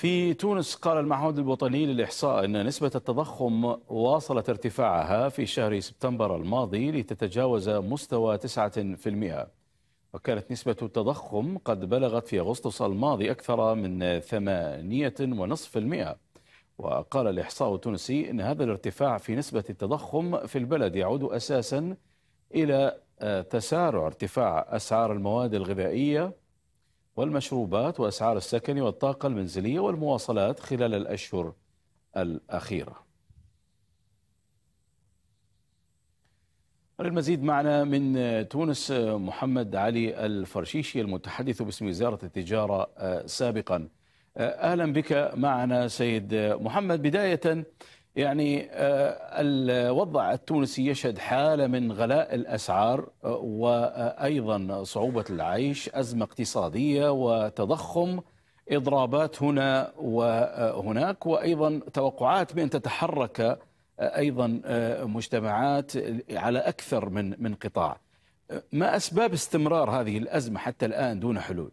في تونس قال المعهد الوطني للإحصاء أن نسبة التضخم واصلت ارتفاعها في شهر سبتمبر الماضي لتتجاوز مستوى 9% وكانت نسبة التضخم قد بلغت في أغسطس الماضي أكثر من 8.5% وقال الإحصاء التونسي أن هذا الارتفاع في نسبة التضخم في البلد يعود أساسا إلى تسارع ارتفاع أسعار المواد الغذائية والمشروبات وأسعار السكن والطاقة المنزلية والمواصلات خلال الأشهر الأخيرة للمزيد معنا من تونس محمد علي الفرشيشي المتحدث باسم وزارة التجارة آه، سابقا آه، أهلا بك معنا سيد محمد بداية يعني آه، الوضع التونسي يشهد حالة من غلاء الأسعار آه، وأيضا صعوبة العيش أزمة اقتصادية وتضخم إضرابات هنا وهناك وأيضا توقعات بأن تتحرك آه، أيضا مجتمعات على أكثر من من قطاع ما أسباب استمرار هذه الأزمة حتى الآن دون حلول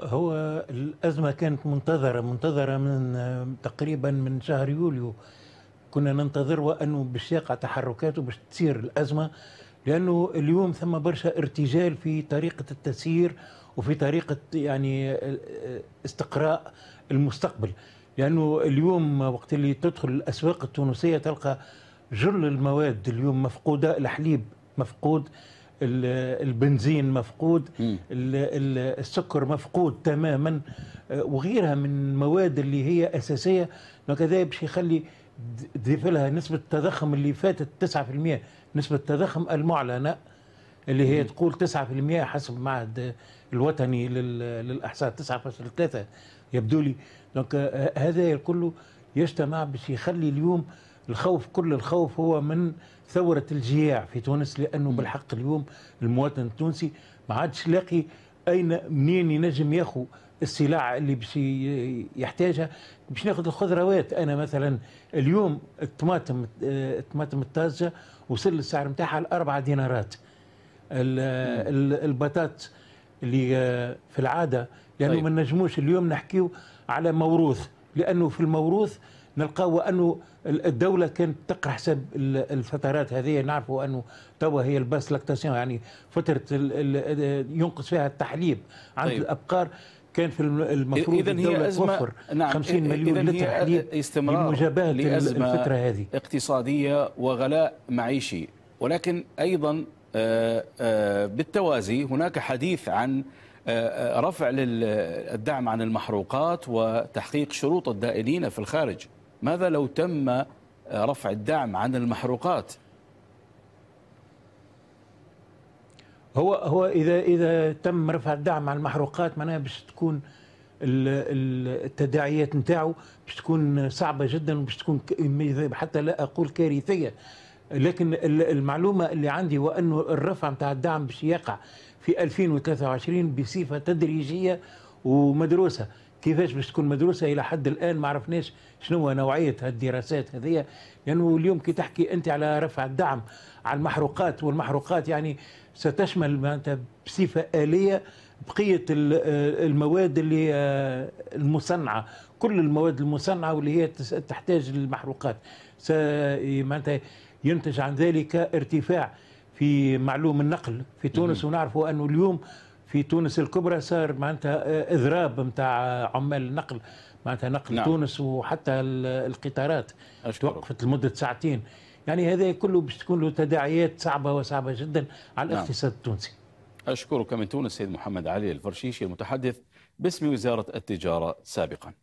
هو الأزمة كانت منتظرة منتظرة من تقريبا من شهر يوليو كنا ننتظر وأنه باش يقع تحركات وباش تصير الأزمة لأنه اليوم ثم برشا ارتجال في طريقة التسيير وفي طريقة يعني استقراء المستقبل لأنه اليوم وقت اللي تدخل الأسواق التونسية تلقى جل المواد اليوم مفقودة الحليب مفقود البنزين مفقود السكر مفقود تماما آه، وغيرها من المواد اللي هي اساسيه وكذا باش يخلي تضيف لها نسبه التضخم اللي فاتت 9% نسبه التضخم المعلنه اللي هي تقول 9% حسب معهد الوطني للاحصاء 9.3 يبدو لي دونك آه، هذا كله يجتمع باش يخلي اليوم الخوف كل الخوف هو من ثورة الجياع في تونس لأنه بالحق اليوم المواطن التونسي ما عادش لاقي أين منين ينجم ياخو السلع اللي باش يحتاجها باش ناخذ الخضروات انا مثلا اليوم الطماطم الطماطم الطازجه وصل السعر نتاعها لاربع دينارات البطاط اللي آه، في العاده لانه طيب. ما نجموش اليوم نحكيو على موروث لانه في الموروث نلقاو انه الدوله كانت تقرا حساب الفترات هذه نعرفوا انه توا هي الباس لاكتاسيون يعني فتره ينقص فيها التحليب عند طيب. الابقار كان في المفروض إذن الدولة هي أزمة توفر نعم 50 مليون لتر حليب استمرار لأزمة الفترة هذه اقتصادية وغلاء معيشي ولكن أيضا آه، آه، بالتوازي هناك حديث عن آه، رفع الدعم عن المحروقات وتحقيق شروط الدائنين في الخارج ماذا لو تم آه, رفع الدعم عن المحروقات هو هو اذا اذا تم رفع الدعم عن المحروقات معناها باش تكون التداعيات نتاعو باش تكون صعبه جدا وباش تكون حتى لا اقول كارثيه لكن المعلومه اللي عندي هو انه الرفع نتاع الدعم باش يقع في 2023 بصفه تدريجيه ومدروسه كيفاش باش تكون مدروسه الى حد الان ما عرفناش شنو هو نوعيه الدراسات هذه لانه اليوم كي تحكي انت على رفع الدعم على المحروقات والمحروقات يعني ستشمل معناتها بصفه اليه بقيه آه، المواد اللي آه، المصنعه كل المواد المصنعه واللي هي تحتاج للمحروقات معناتها ينتج عن ذلك ارتفاع في معلوم النقل في تونس ونعرفوا انه اليوم في تونس الكبرى صار معناتها اضراب آه، نتاع عمال النقل معناتها نقل نعم. تونس وحتى القطارات أشكرك. توقفت لمده ساعتين يعني هذا كله باش تكون له تداعيات صعبه وصعبه جدا على نعم. الاقتصاد التونسي أشكرك من تونس سيد محمد علي الفرشيشي المتحدث باسم وزارة التجارة سابقاً